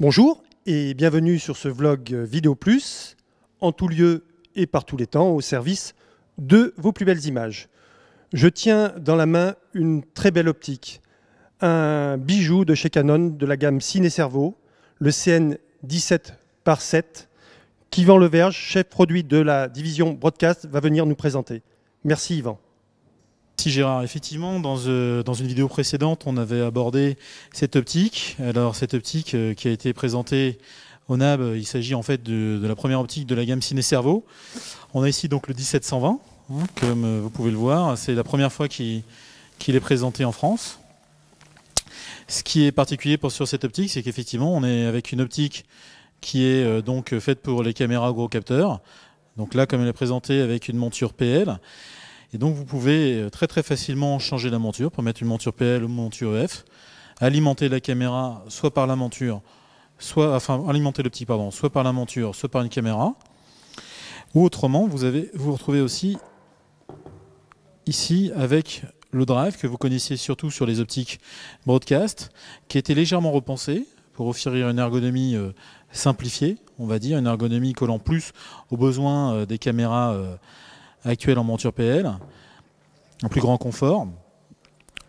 Bonjour et bienvenue sur ce vlog Vidéo Plus, en tout lieu et par tous les temps, au service de vos plus belles images. Je tiens dans la main une très belle optique, un bijou de chez Canon de la gamme Ciné Cerveau, le CN 17 par 7, qu'Yvan Leverge, chef produit de la division Broadcast, va venir nous présenter. Merci Yvan. Merci Gérard. Effectivement, euh, dans, une vidéo précédente, on avait abordé cette optique. Alors cette optique euh, qui a été présentée au NAB, il s'agit en fait de, la première optique de la gamme Ciné-Cerveau. On a ici donc le 1720, hein, comme euh, vous pouvez le voir. C'est la première fois qu'il est présenté en France. Ce qui est particulier pour, sur cette optique, c'est qu'effectivement, on est avec une optique qui est donc faite pour les caméras gros capteurs. Donc là, comme elle est présentée avec une monture PL. Et donc vous pouvez euh, très très facilement changer la monture pour mettre une monture PL ou une monture EF, alimenter la caméra soit par la monture, soit enfin alimenter le petit pardon, soit par la monture, soit par une caméra. Ou autrement, vous avez vous, retrouvez aussi ici avec le drive que vous connaissiez surtout sur les optiques broadcast, qui a été légèrement repensé pour offrir une ergonomie euh, simplifiée, on va dire, une ergonomie collant plus aux besoins euh, des caméras actuelle en monture PL, en plus grand confort.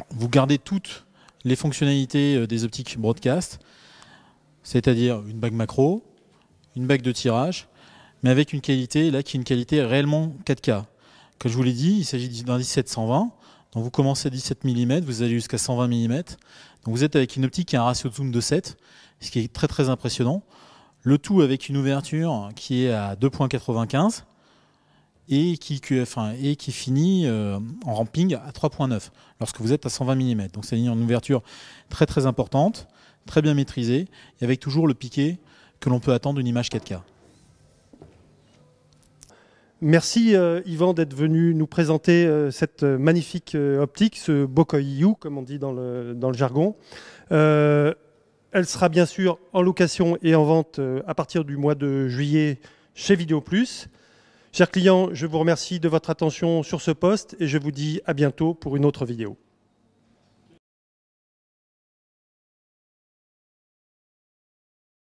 Vous gardez toutes les fonctionnalités euh, des optiques broadcast, c'est-à-dire une bague macro, une bague de tirage, mais avec une qualité là qui est une qualité réellement 4K. Comme je vous l'ai dit, il s'agit d'un 1720. Donc vous commencez à 17 mm, vous allez jusqu'à 120 mm. Donc vous êtes avec une optique qui a un ratio de zoom de 7, ce qui est très très impressionnant. Le tout avec une ouverture qui est à 2.95 et qui, finit euh, en ramping à 3.9 lorsque vous êtes à 120 mm. Donc c'est une ouverture très très importante, très bien maîtrisée et avec toujours le piqué que l'on peut attendre d'une image 4K. Merci euh, Yvan d'être venu nous présenter euh, cette magnifique optique, ce you comme on dit dans le, dans le jargon. elle sera bien sûr en location et en vente à partir du mois de juillet chez Vidéo Plus. Chers clients, je vous remercie de votre attention sur ce poste et je vous dis à bientôt pour une autre vidéo.